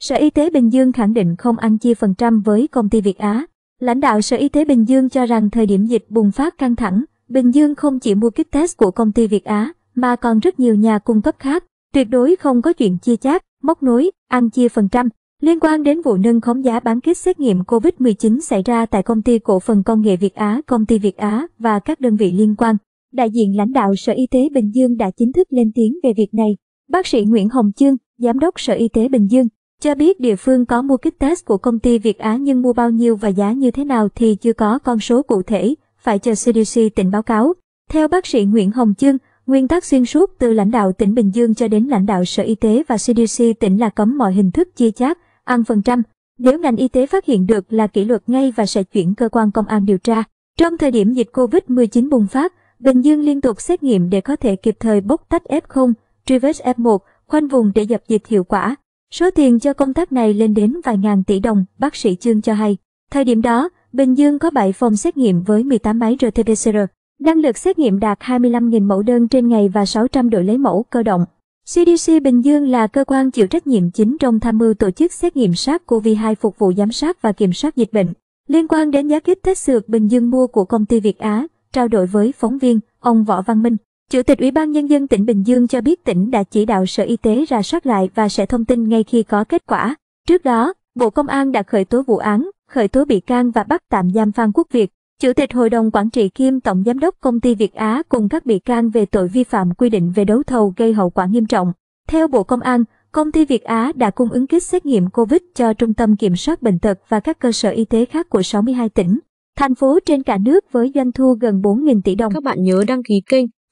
Sở Y tế Bình Dương khẳng định không ăn chia phần trăm với công ty Việt Á. Lãnh đạo Sở Y tế Bình Dương cho rằng thời điểm dịch bùng phát căng thẳng, Bình Dương không chỉ mua kit test của công ty Việt Á, mà còn rất nhiều nhà cung cấp khác. Tuyệt đối không có chuyện chia chác, móc nối, ăn chia phần trăm. Liên quan đến vụ nâng khống giá bán kit xét nghiệm COVID-19 xảy ra tại công ty cổ phần công nghệ Việt Á, công ty Việt Á và các đơn vị liên quan, đại diện lãnh đạo Sở Y tế Bình Dương đã chính thức lên tiếng về việc này. Bác sĩ Nguyễn Hồng Chương, Giám đốc Sở Y tế Bình Dương, cho biết địa phương có mua kit test của công ty Việt Á nhưng mua bao nhiêu và giá như thế nào thì chưa có con số cụ thể, phải chờ CDC tỉnh báo cáo. Theo bác sĩ Nguyễn Hồng Chương, nguyên tắc xuyên suốt từ lãnh đạo tỉnh Bình Dương cho đến lãnh đạo Sở Y tế và CDC tỉnh là cấm mọi hình thức chia chác, ăn phần trăm. Nếu ngành y tế phát hiện được là kỷ luật ngay và sẽ chuyển cơ quan công an điều tra. Trong thời điểm dịch COVID-19 bùng phát, Bình Dương liên tục xét nghiệm để có thể kịp thời bóc tách F0, truy vết F1, khoanh vùng để dập dịch hiệu quả. Số tiền cho công tác này lên đến vài ngàn tỷ đồng, bác sĩ Trương cho hay. Thời điểm đó, Bình Dương có 7 phòng xét nghiệm với 18 máy RT-PCR. Năng lực xét nghiệm đạt 25.000 mẫu đơn trên ngày và 600 đội lấy mẫu cơ động. CDC Bình Dương là cơ quan chịu trách nhiệm chính trong tham mưu tổ chức xét nghiệm SARS-CoV-2 phục vụ giám sát và kiểm soát dịch bệnh. Liên quan đến giá kích test dược Bình Dương mua của công ty Việt Á, trao đổi với phóng viên, ông Võ Văn Minh, Chủ tịch Ủy ban Nhân dân tỉnh Bình Dương cho biết tỉnh đã chỉ đạo Sở Y tế ra soát lại và sẽ thông tin ngay khi có kết quả. Trước đó, Bộ Công an đã khởi tố vụ án, khởi tố bị can và bắt tạm giam Phan Quốc Việt, Chủ tịch Hội đồng Quản trị kiêm Tổng Giám đốc Công ty Việt Á cùng các bị can về tội vi phạm quy định về đấu thầu gây hậu quả nghiêm trọng. Theo Bộ Công an, Công ty Việt Á đã cung ứng kit xét nghiệm COVID cho Trung tâm Kiểm soát Bệnh tật và các cơ sở y tế khác của 62 tỉnh, thành phố trên cả nước với doanh thu gần 4.000 tỷ đồng. Các bạn nhớ đăng ký kênh